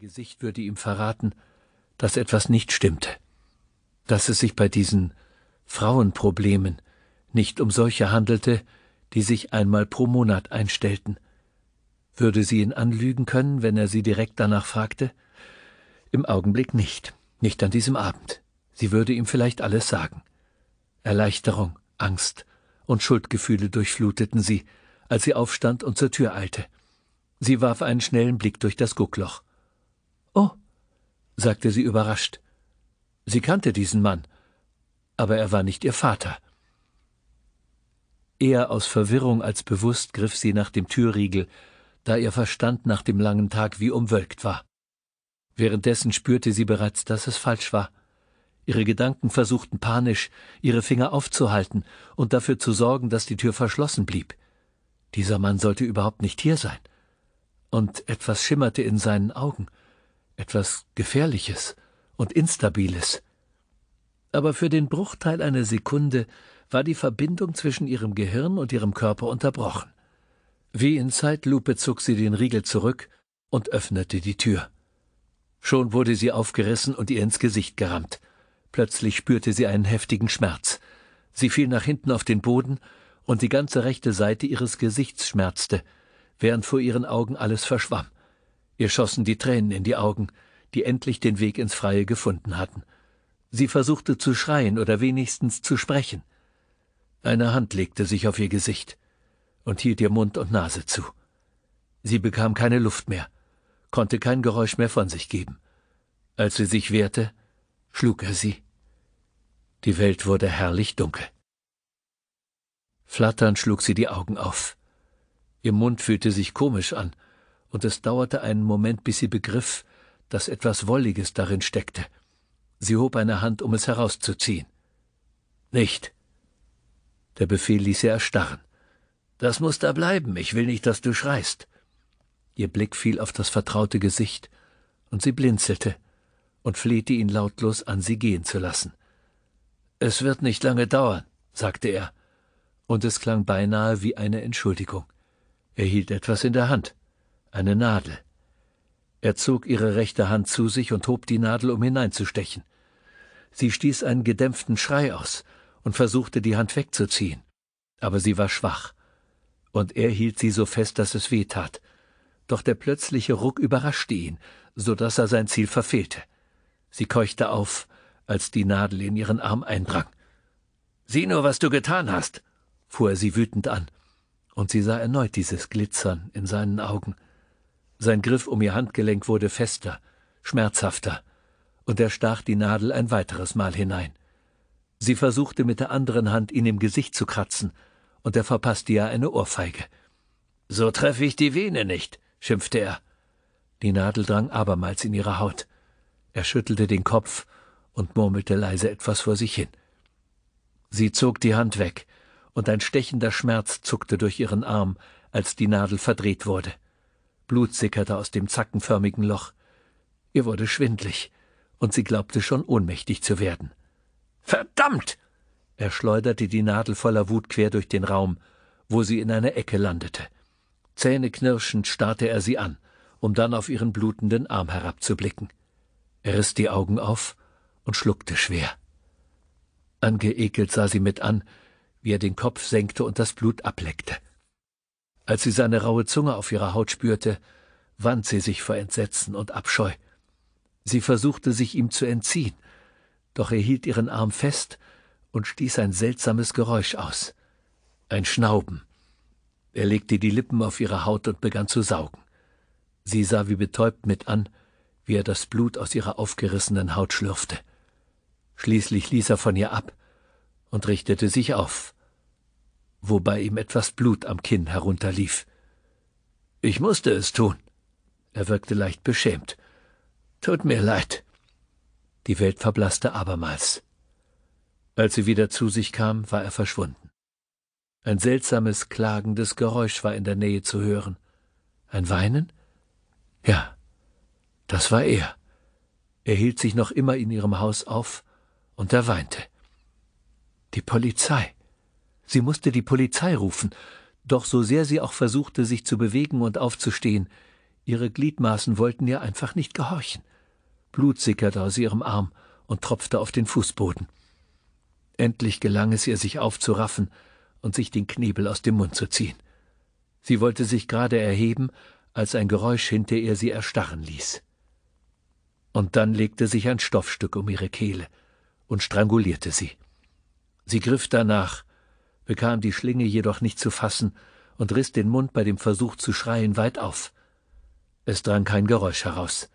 Gesicht würde ihm verraten, dass etwas nicht stimmte, dass es sich bei diesen Frauenproblemen nicht um solche handelte, die sich einmal pro Monat einstellten. Würde sie ihn anlügen können, wenn er sie direkt danach fragte? Im Augenblick nicht, nicht an diesem Abend. Sie würde ihm vielleicht alles sagen. Erleichterung, Angst und Schuldgefühle durchfluteten sie, als sie aufstand und zur Tür eilte. Sie warf einen schnellen Blick durch das Guckloch sagte sie überrascht. Sie kannte diesen Mann, aber er war nicht ihr Vater. Eher aus Verwirrung als bewusst griff sie nach dem Türriegel, da ihr Verstand nach dem langen Tag wie umwölkt war. Währenddessen spürte sie bereits, dass es falsch war. Ihre Gedanken versuchten panisch, ihre Finger aufzuhalten und dafür zu sorgen, dass die Tür verschlossen blieb. Dieser Mann sollte überhaupt nicht hier sein. Und etwas schimmerte in seinen Augen, etwas Gefährliches und Instabiles. Aber für den Bruchteil einer Sekunde war die Verbindung zwischen ihrem Gehirn und ihrem Körper unterbrochen. Wie in Zeitlupe zog sie den Riegel zurück und öffnete die Tür. Schon wurde sie aufgerissen und ihr ins Gesicht gerammt. Plötzlich spürte sie einen heftigen Schmerz. Sie fiel nach hinten auf den Boden und die ganze rechte Seite ihres Gesichts schmerzte, während vor ihren Augen alles verschwamm. Ihr schossen die Tränen in die Augen, die endlich den Weg ins Freie gefunden hatten. Sie versuchte zu schreien oder wenigstens zu sprechen. Eine Hand legte sich auf ihr Gesicht und hielt ihr Mund und Nase zu. Sie bekam keine Luft mehr, konnte kein Geräusch mehr von sich geben. Als sie sich wehrte, schlug er sie. Die Welt wurde herrlich dunkel. Flatternd schlug sie die Augen auf. Ihr Mund fühlte sich komisch an, und es dauerte einen Moment, bis sie begriff, dass etwas Wolliges darin steckte. Sie hob eine Hand, um es herauszuziehen. Nicht. Der Befehl ließ sie erstarren. Das muss da bleiben, ich will nicht, dass du schreist. Ihr Blick fiel auf das vertraute Gesicht, und sie blinzelte und flehte ihn lautlos an, sie gehen zu lassen. Es wird nicht lange dauern, sagte er, und es klang beinahe wie eine Entschuldigung. Er hielt etwas in der Hand. Eine Nadel. Er zog ihre rechte Hand zu sich und hob die Nadel, um hineinzustechen. Sie stieß einen gedämpften Schrei aus und versuchte, die Hand wegzuziehen. Aber sie war schwach. Und er hielt sie so fest, dass es weh tat. Doch der plötzliche Ruck überraschte ihn, so dass er sein Ziel verfehlte. Sie keuchte auf, als die Nadel in ihren Arm eindrang. Sieh nur, was du getan hast, fuhr er sie wütend an, und sie sah erneut dieses Glitzern in seinen Augen. Sein Griff um ihr Handgelenk wurde fester, schmerzhafter, und er stach die Nadel ein weiteres Mal hinein. Sie versuchte mit der anderen Hand, ihn im Gesicht zu kratzen, und er verpasste ihr eine Ohrfeige. So treffe ich die Vene nicht, schimpfte er. Die Nadel drang abermals in ihre Haut. Er schüttelte den Kopf und murmelte leise etwas vor sich hin. Sie zog die Hand weg, und ein stechender Schmerz zuckte durch ihren Arm, als die Nadel verdreht wurde. Blut sickerte aus dem zackenförmigen Loch. Ihr wurde schwindlig, und sie glaubte schon ohnmächtig zu werden. Verdammt! Er schleuderte die Nadel voller Wut quer durch den Raum, wo sie in einer Ecke landete. Zähneknirschend starrte er sie an, um dann auf ihren blutenden Arm herabzublicken. Er riss die Augen auf und schluckte schwer. Angeekelt sah sie mit an, wie er den Kopf senkte und das Blut ableckte. Als sie seine raue Zunge auf ihrer Haut spürte, wand sie sich vor Entsetzen und Abscheu. Sie versuchte sich ihm zu entziehen, doch er hielt ihren Arm fest und stieß ein seltsames Geräusch aus. Ein Schnauben. Er legte die Lippen auf ihre Haut und begann zu saugen. Sie sah wie betäubt mit an, wie er das Blut aus ihrer aufgerissenen Haut schlürfte. Schließlich ließ er von ihr ab und richtete sich auf wobei ihm etwas Blut am Kinn herunterlief. Ich musste es tun. Er wirkte leicht beschämt. Tut mir leid. Die Welt verblasste abermals. Als sie wieder zu sich kam, war er verschwunden. Ein seltsames, klagendes Geräusch war in der Nähe zu hören. Ein Weinen? Ja, das war er. Er hielt sich noch immer in ihrem Haus auf, und er weinte. Die Polizei. Sie musste die Polizei rufen, doch so sehr sie auch versuchte, sich zu bewegen und aufzustehen, ihre Gliedmaßen wollten ihr einfach nicht gehorchen. Blut sickerte aus ihrem Arm und tropfte auf den Fußboden. Endlich gelang es ihr, sich aufzuraffen und sich den Knebel aus dem Mund zu ziehen. Sie wollte sich gerade erheben, als ein Geräusch hinter ihr sie erstarren ließ. Und dann legte sich ein Stoffstück um ihre Kehle und strangulierte sie. Sie griff danach, bekam die Schlinge jedoch nicht zu fassen und riss den Mund bei dem Versuch zu schreien weit auf. Es drang kein Geräusch heraus.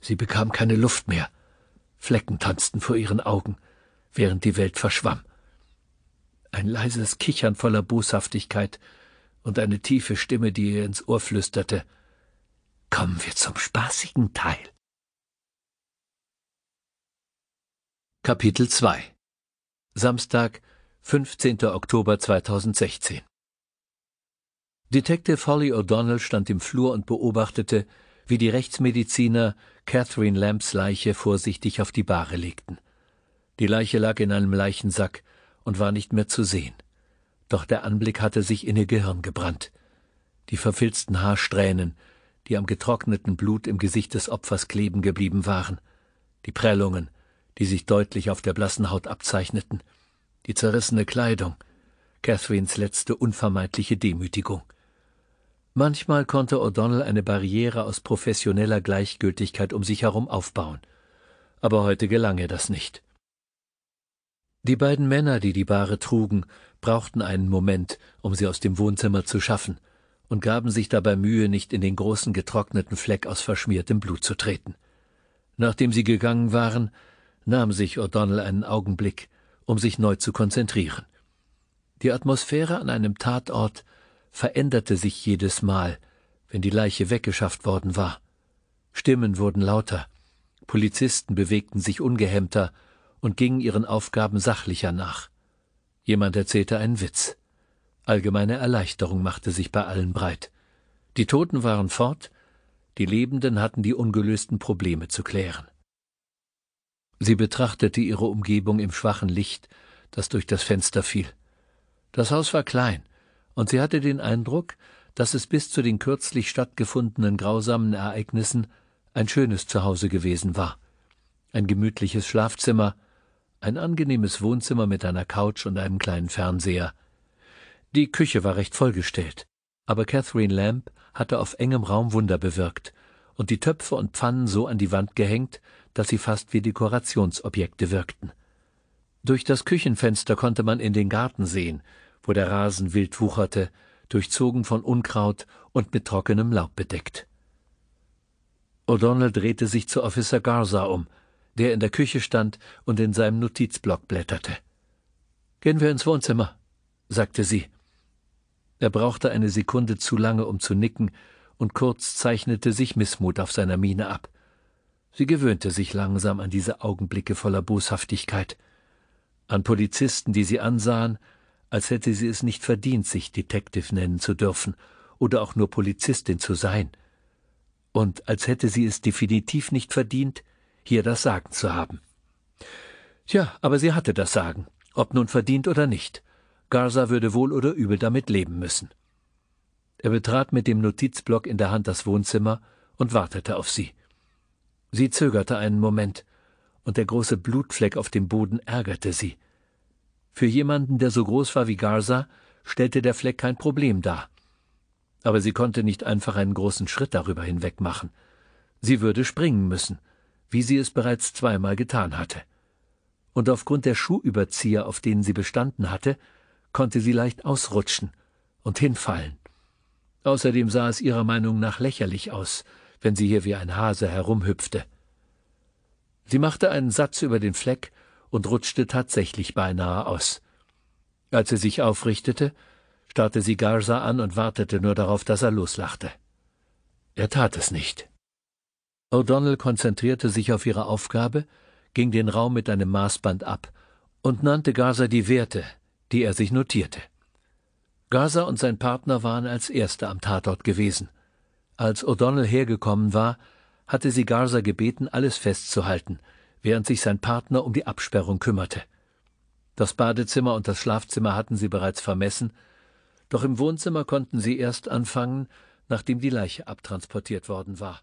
Sie bekam keine Luft mehr. Flecken tanzten vor ihren Augen, während die Welt verschwamm. Ein leises Kichern voller Boshaftigkeit und eine tiefe Stimme, die ihr ins Ohr flüsterte. Kommen wir zum spaßigen Teil. Kapitel 2 Samstag, 15. Oktober 2016. Detective Holly O'Donnell stand im Flur und beobachtete, wie die Rechtsmediziner Catherine Lamps Leiche vorsichtig auf die Bahre legten. Die Leiche lag in einem Leichensack und war nicht mehr zu sehen. Doch der Anblick hatte sich in ihr Gehirn gebrannt. Die verfilzten Haarsträhnen, die am getrockneten Blut im Gesicht des Opfers kleben geblieben waren, die Prellungen, die sich deutlich auf der blassen Haut abzeichneten, die zerrissene Kleidung, Catherines letzte unvermeidliche Demütigung. Manchmal konnte O'Donnell eine Barriere aus professioneller Gleichgültigkeit um sich herum aufbauen. Aber heute gelang ihr das nicht. Die beiden Männer, die die Bahre trugen, brauchten einen Moment, um sie aus dem Wohnzimmer zu schaffen, und gaben sich dabei Mühe, nicht in den großen getrockneten Fleck aus verschmiertem Blut zu treten. Nachdem sie gegangen waren, nahm sich O'Donnell einen Augenblick, um sich neu zu konzentrieren. Die Atmosphäre an einem Tatort veränderte sich jedes Mal, wenn die Leiche weggeschafft worden war. Stimmen wurden lauter, Polizisten bewegten sich ungehemmter und gingen ihren Aufgaben sachlicher nach. Jemand erzählte einen Witz. Allgemeine Erleichterung machte sich bei allen breit. Die Toten waren fort, die Lebenden hatten die ungelösten Probleme zu klären. Sie betrachtete ihre Umgebung im schwachen Licht, das durch das Fenster fiel. Das Haus war klein, und sie hatte den Eindruck, dass es bis zu den kürzlich stattgefundenen grausamen Ereignissen ein schönes Zuhause gewesen war. Ein gemütliches Schlafzimmer, ein angenehmes Wohnzimmer mit einer Couch und einem kleinen Fernseher. Die Küche war recht vollgestellt, aber Catherine Lamb hatte auf engem Raum Wunder bewirkt und die Töpfe und Pfannen so an die Wand gehängt, dass sie fast wie Dekorationsobjekte wirkten. Durch das Küchenfenster konnte man in den Garten sehen, wo der Rasen wild wucherte, durchzogen von Unkraut und mit trockenem Laub bedeckt. O'Donnell drehte sich zu Officer Garza um, der in der Küche stand und in seinem Notizblock blätterte. Gehen wir ins Wohnzimmer, sagte sie. Er brauchte eine Sekunde zu lange, um zu nicken, und kurz zeichnete sich Missmut auf seiner Miene ab. Sie gewöhnte sich langsam an diese Augenblicke voller Boshaftigkeit, an Polizisten, die sie ansahen, als hätte sie es nicht verdient, sich Detective nennen zu dürfen oder auch nur Polizistin zu sein, und als hätte sie es definitiv nicht verdient, hier das Sagen zu haben. Tja, aber sie hatte das Sagen, ob nun verdient oder nicht. Garza würde wohl oder übel damit leben müssen. Er betrat mit dem Notizblock in der Hand das Wohnzimmer und wartete auf sie. Sie zögerte einen Moment, und der große Blutfleck auf dem Boden ärgerte sie. Für jemanden, der so groß war wie Garza, stellte der Fleck kein Problem dar. Aber sie konnte nicht einfach einen großen Schritt darüber hinweg machen. Sie würde springen müssen, wie sie es bereits zweimal getan hatte. Und aufgrund der Schuhüberzieher, auf denen sie bestanden hatte, konnte sie leicht ausrutschen und hinfallen. Außerdem sah es ihrer Meinung nach lächerlich aus, wenn sie hier wie ein Hase herumhüpfte. Sie machte einen Satz über den Fleck und rutschte tatsächlich beinahe aus. Als sie sich aufrichtete, starrte sie Garza an und wartete nur darauf, dass er loslachte. Er tat es nicht. O'Donnell konzentrierte sich auf ihre Aufgabe, ging den Raum mit einem Maßband ab und nannte Garza die Werte, die er sich notierte. Garza und sein Partner waren als Erste am Tatort gewesen. Als O'Donnell hergekommen war, hatte sie Garza gebeten, alles festzuhalten, während sich sein Partner um die Absperrung kümmerte. Das Badezimmer und das Schlafzimmer hatten sie bereits vermessen, doch im Wohnzimmer konnten sie erst anfangen, nachdem die Leiche abtransportiert worden war.